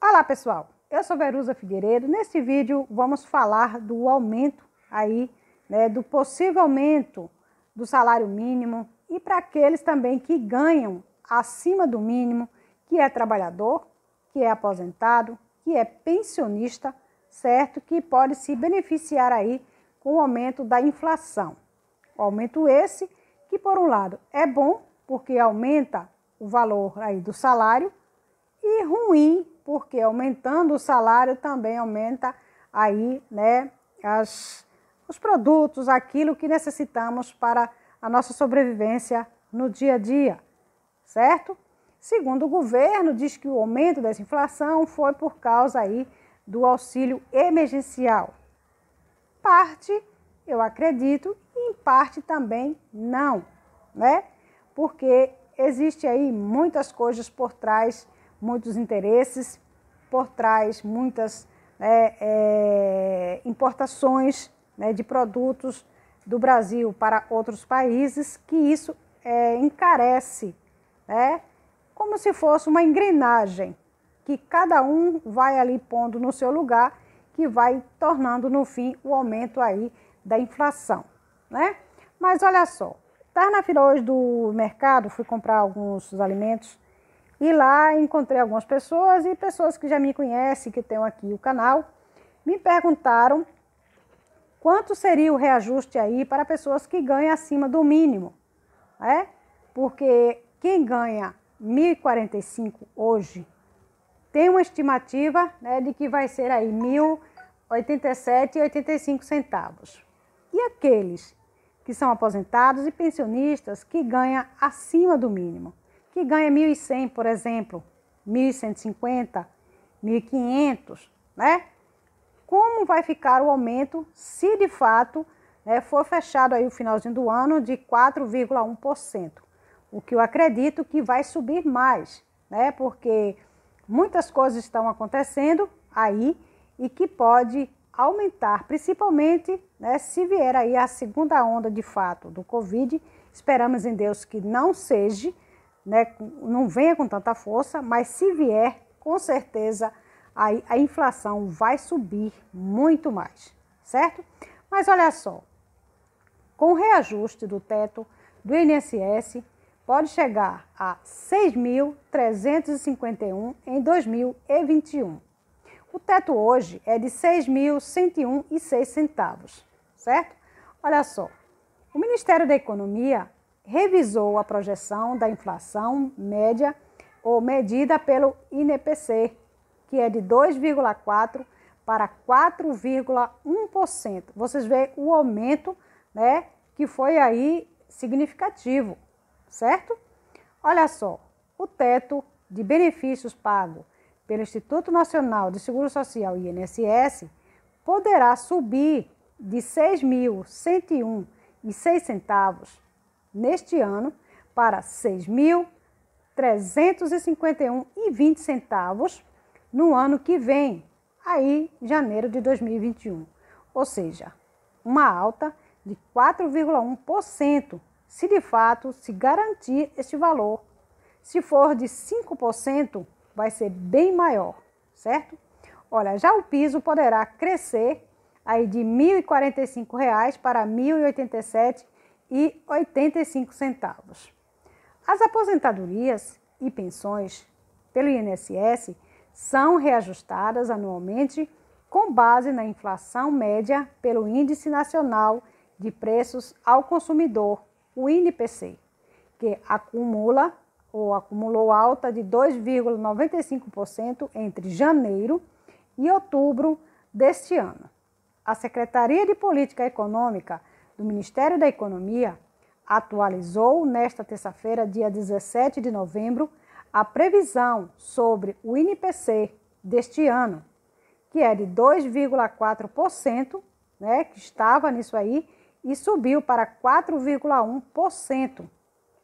Olá pessoal, eu sou Verusa Figueiredo. Neste vídeo vamos falar do aumento aí, né, do possível aumento do salário mínimo e para aqueles também que ganham acima do mínimo, que é trabalhador, que é aposentado, que é pensionista, certo? Que pode se beneficiar aí com o aumento da inflação. O aumento esse que, por um lado, é bom porque aumenta o valor aí do salário e ruim porque aumentando o salário também aumenta aí, né, as, os produtos, aquilo que necessitamos para a nossa sobrevivência no dia a dia, certo? Segundo o governo, diz que o aumento dessa inflação foi por causa aí do auxílio emergencial, parte eu acredito e em parte também não, né? Porque existe aí muitas coisas por trás, muitos interesses por trás, muitas é, é, importações né, de produtos do Brasil para outros países que isso é, encarece, né? Como se fosse uma engrenagem que cada um vai ali pondo no seu lugar que vai tornando no fim o aumento aí da inflação, né? Mas olha só, tá na fila hoje do mercado, fui comprar alguns alimentos e lá encontrei algumas pessoas e pessoas que já me conhecem, que tem aqui o canal, me perguntaram quanto seria o reajuste aí para pessoas que ganham acima do mínimo, né? Porque quem ganha 1.045 hoje tem uma estimativa né, de que vai ser aí 1.087,85 centavos. E aqueles que são aposentados e pensionistas que ganham acima do mínimo, que ganha 1.100, por exemplo, 1.150, 1.500, né? Como vai ficar o aumento se de fato né, for fechado aí o finalzinho do ano de 4,1%? O que eu acredito que vai subir mais, né? Porque muitas coisas estão acontecendo aí e que pode aumentar, principalmente né, se vier aí a segunda onda de fato do Covid. Esperamos em Deus que não seja, né, não venha com tanta força, mas se vier, com certeza aí a inflação vai subir muito mais, certo? Mas olha só, com o reajuste do teto do INSS, pode chegar a 6.351 em 2021. O teto hoje é de 6.101,06 centavos, certo? Olha só, o Ministério da Economia revisou a projeção da inflação média ou medida pelo INPC, que é de 2,4 para 4,1%. Vocês veem o aumento, né, que foi aí significativo certo? Olha só, o teto de benefícios pago pelo Instituto Nacional de Seguro Social, INSS, poderá subir de R$ 6.101,06 neste ano para R$ 6.351,20 no ano que vem, aí janeiro de 2021. Ou seja, uma alta de 4,1% se de fato se garantir este valor. Se for de 5%, vai ser bem maior, certo? Olha, já o piso poderá crescer aí de R$ 1.045 para R$ 1.087,85. As aposentadorias e pensões pelo INSS são reajustadas anualmente com base na inflação média pelo Índice Nacional de Preços ao Consumidor, o INPC, que acumula ou acumulou alta de 2,95% entre janeiro e outubro deste ano. A Secretaria de Política Econômica do Ministério da Economia atualizou nesta terça-feira, dia 17 de novembro, a previsão sobre o INPC deste ano, que é de 2,4%, né, que estava nisso aí, e subiu para 4,1%.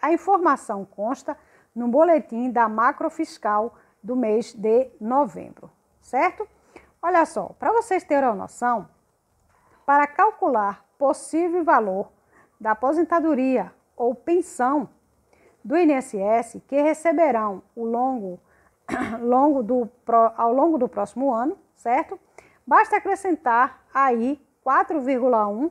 A informação consta no boletim da macrofiscal do mês de novembro, certo? Olha só, para vocês terem uma noção, para calcular possível valor da aposentadoria ou pensão do INSS que receberão o longo, longo do, ao longo do próximo ano, certo? Basta acrescentar aí 4,1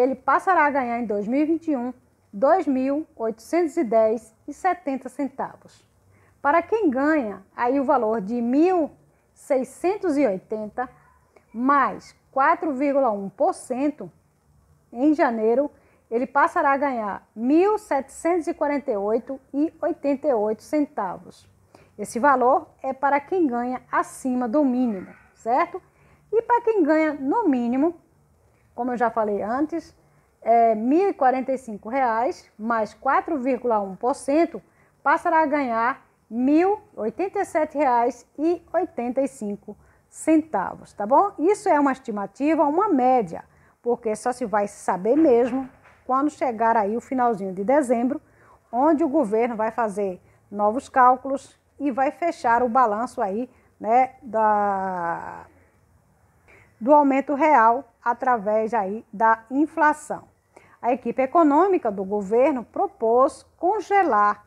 ele passará a ganhar em 2021 R$ 2.810,70. Para quem ganha aí o valor de 1.680 mais 4,1% em janeiro, ele passará a ganhar R$ 1.748,88. Esse valor é para quem ganha acima do mínimo, certo? E para quem ganha no mínimo, como eu já falei antes, é, R$ 1.045, reais, mais 4,1%, passará a ganhar R$ 1.087,85, tá bom? Isso é uma estimativa, uma média, porque só se vai saber mesmo quando chegar aí o finalzinho de dezembro, onde o governo vai fazer novos cálculos e vai fechar o balanço aí, né, da, do aumento real através aí da inflação. A equipe econômica do governo propôs congelar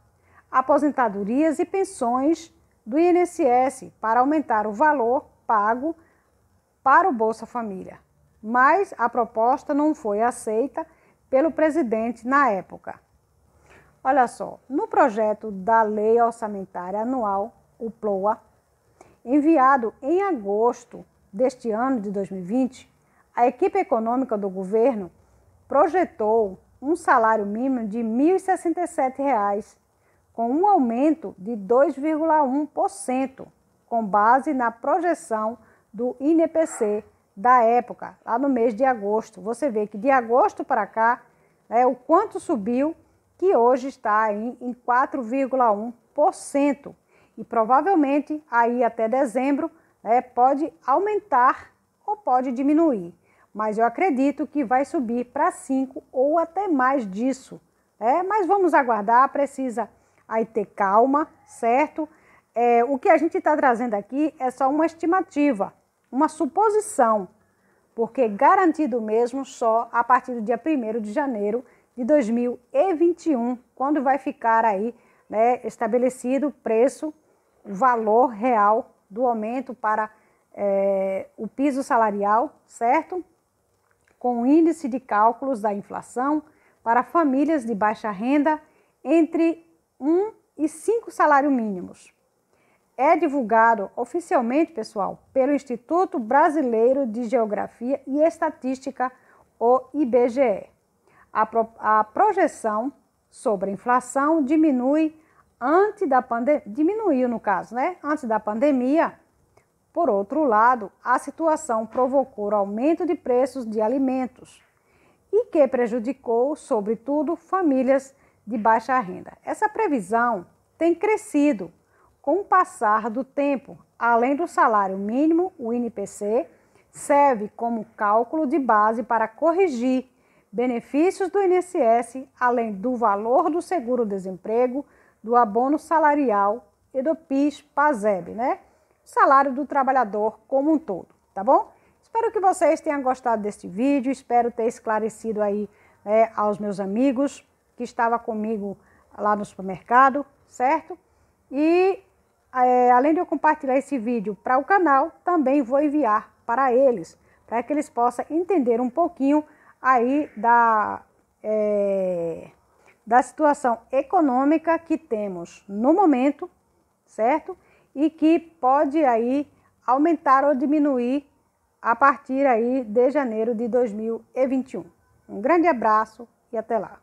aposentadorias e pensões do INSS para aumentar o valor pago para o Bolsa Família. Mas a proposta não foi aceita pelo presidente na época. Olha só, no projeto da Lei Orçamentária Anual, o PLOA, enviado em agosto deste ano de 2020, a equipe econômica do governo projetou um salário mínimo de R$ 1.067, com um aumento de 2,1%, com base na projeção do INPC da época, lá no mês de agosto. Você vê que de agosto para cá, né, o quanto subiu, que hoje está em, em 4,1%. E provavelmente aí até dezembro né, pode aumentar ou pode diminuir mas eu acredito que vai subir para 5 ou até mais disso. é. Mas vamos aguardar, precisa aí ter calma, certo? É, o que a gente está trazendo aqui é só uma estimativa, uma suposição, porque garantido mesmo só a partir do dia 1 de janeiro de 2021, quando vai ficar aí né, estabelecido o preço, o valor real do aumento para é, o piso salarial, certo? com o índice de cálculos da inflação para famílias de baixa renda entre 1 e 5 salários mínimos. É divulgado oficialmente, pessoal, pelo Instituto Brasileiro de Geografia e Estatística, o IBGE. A, pro, a projeção sobre a inflação diminui antes da pande diminuiu no caso, né? Antes da pandemia, por outro lado, a situação provocou o aumento de preços de alimentos e que prejudicou, sobretudo, famílias de baixa renda. Essa previsão tem crescido com o passar do tempo. Além do salário mínimo, o INPC serve como cálculo de base para corrigir benefícios do INSS, além do valor do seguro-desemprego, do abono salarial e do PIS-PASEB, né? salário do trabalhador como um todo, tá bom? Espero que vocês tenham gostado deste vídeo, espero ter esclarecido aí é, aos meus amigos que estava comigo lá no supermercado, certo? E é, além de eu compartilhar esse vídeo para o canal, também vou enviar para eles, para que eles possam entender um pouquinho aí da, é, da situação econômica que temos no momento, certo? e que pode aí aumentar ou diminuir a partir aí de janeiro de 2021. Um grande abraço e até lá.